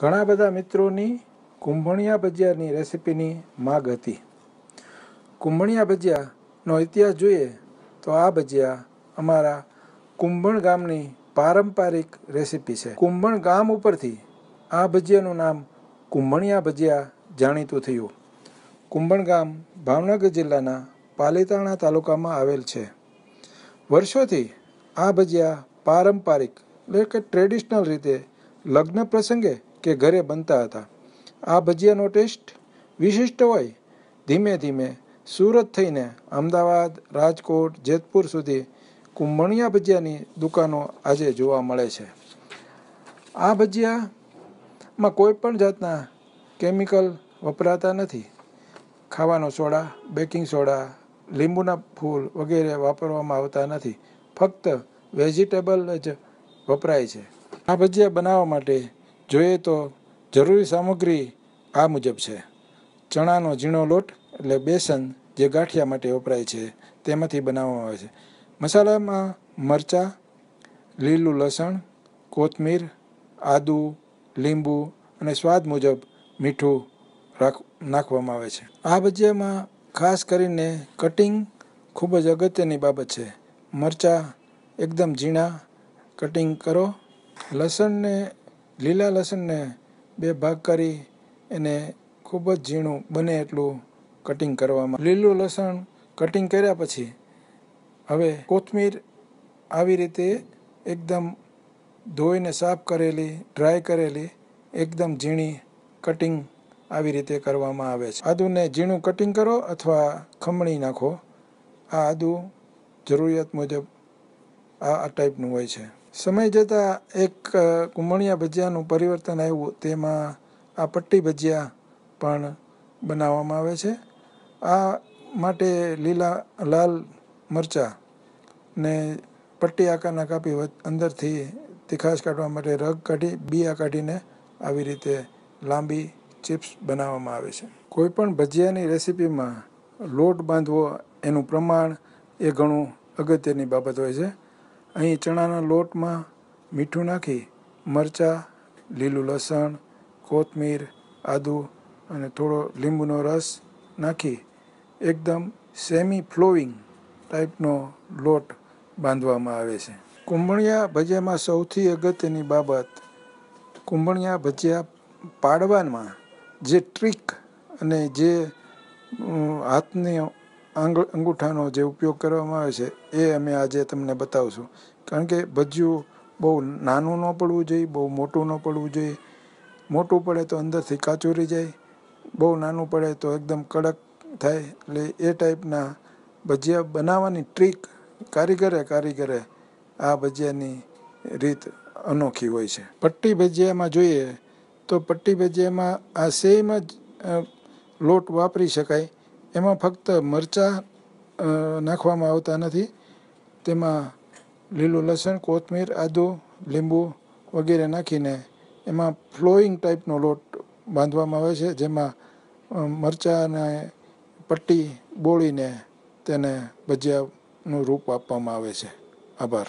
ઘણા બધા મિત્રોની કુંભણિયા ભજીયાની રેસીપીની માગ હતી કુંભણિયા ભજીયાનો ઇતિહાસ જોઈએ તો આ ભજીયા અમારા કુંભણ ગામની પારંપારિક રેસીપી છે કુંભણ ગામ ઉપરથી આ ભજીયાનું નામ કુંભણિયા ભજીયા જાણીતું થયું કુંભણ ગામ ભાવનગર જિલ્લાના પાલીતાણા તાલુકામાં આવેલ છે વર્ષોથી આ ભજીયા પારંપારિક એટલે કે ટ્રેડિશનલ રીતે લગ્ન પ્રસંગે કે ઘરે બનતા હતા આ ભજીયાનો ટેસ્ટ વિશિષ્ટ હોય ધીમે ધીમે સુરત થઈને અમદાવાદ રાજકોટ જેતપુર સુધી કુંભણિયા ભજીયાની દુકાનો આજે જોવા મળે છે આ ભજીયામાં કોઈ પણ જાતના કેમિકલ વપરાતા નથી ખાવાનો સોડા બેકિંગ સોડા લીંબુના ફૂલ વગેરે વાપરવામાં આવતા નથી ફક્ત વેજીટેબલ જ વપરાય છે આ ભજીયા બનાવવા માટે જોઈએ તો જરૂરી સામગ્રી આ મુજબ છે ચણાનો ઝીણો લોટ એટલે બેસન જે ગાંઠિયા માટે વપરાય છે તેમાંથી બનાવવામાં આવે છે મસાલામાં મરચાં લીલું લસણ કોથમીર આદુ લીંબુ અને સ્વાદ મુજબ મીઠું રાખ નાખવામાં આવે છે આ ભજીયામાં ખાસ કરીને કટિંગ ખૂબ જ અગત્યની બાબત છે મરચાં એકદમ ઝીણા કટિંગ કરો લસણને લીલા લસણને બે ભાગ કરી એને ખૂબ જ ઝીણું બને એટલું કટિંગ કરવામાં લીલું લસણ કટિંગ કર્યા પછી હવે કોથમીર આવી રીતે એકદમ ધોઈને સાફ કરેલી ડ્રાય કરેલી એકદમ ઝીણી કટિંગ આવી રીતે કરવામાં આવે છે આદુને ઝીણું કટિંગ કરો અથવા ખમણી નાખો આ આદુ જરૂરિયાત મુજબ આ ટાઈપનું હોય છે સમય જતાં એક કુમણિયા ભજીયાનું પરિવર્તન આવ્યું તેમાં આ પટ્ટી ભજીયા પણ બનાવવામાં આવે છે આ માટે લીલા લાલ મરચાં ને પટ્ટી આકારના કાપી અંદરથી તીખાશ કાઢવા માટે રગ કાઢી બિયા કાઢીને આવી રીતે લાંબી ચિપ્સ બનાવવામાં આવે છે કોઈપણ ભજીયાની રેસીપીમાં લોટ બાંધવો એનું પ્રમાણ એ ઘણું અગત્યની બાબત હોય છે અહીં ચણાના લોટમાં મીઠું નાખી મરચાં લીલું લસણ કોથમીર આદું અને થોડો લીંબુનો રસ નાખી એકદમ સેમી ફ્લોઈંગ ટાઈપનો લોટ બાંધવામાં આવે છે કુંભણિયા ભજીયામાં સૌથી અગત્યની બાબત કુંભણિયા ભજીયા પાડવામાં જે ટ્રીક અને જે હાથને આંગળ અંગૂઠાનો જે ઉપયોગ કરવામાં આવે છે એ અમે આજે તમને બતાવશું કારણ કે ભજીયું બહુ નાનું ન પડવું જોઈએ બહુ મોટું ન પડવું જોઈએ મોટું પડે તો અંદરથી કાચું રહી જાય બહુ નાનું પડે તો એકદમ કડક થાય એટલે એ ટાઈપના ભજીયા બનાવવાની ટ્રીક કારીગરે કારીગરે આ ભજીયાની રીત અનોખી હોય છે પટ્ટી ભજીયામાં જોઈએ તો પટ્ટી ભજીયામાં આ સેમ જ લોટ વાપરી શકાય એમાં ફક્ત મરચાં નાખવામાં આવતા નથી તેમાં લીલું લસણ કોથમીર આદું લીંબુ વગેરે નાખીને એમાં ફ્લોઈંગ ટાઈપનો લોટ બાંધવામાં આવે છે જેમાં મરચાંને પટ્ટી બોળીને તેને ભજીયાનું રૂપ આપવામાં આવે છે આભાર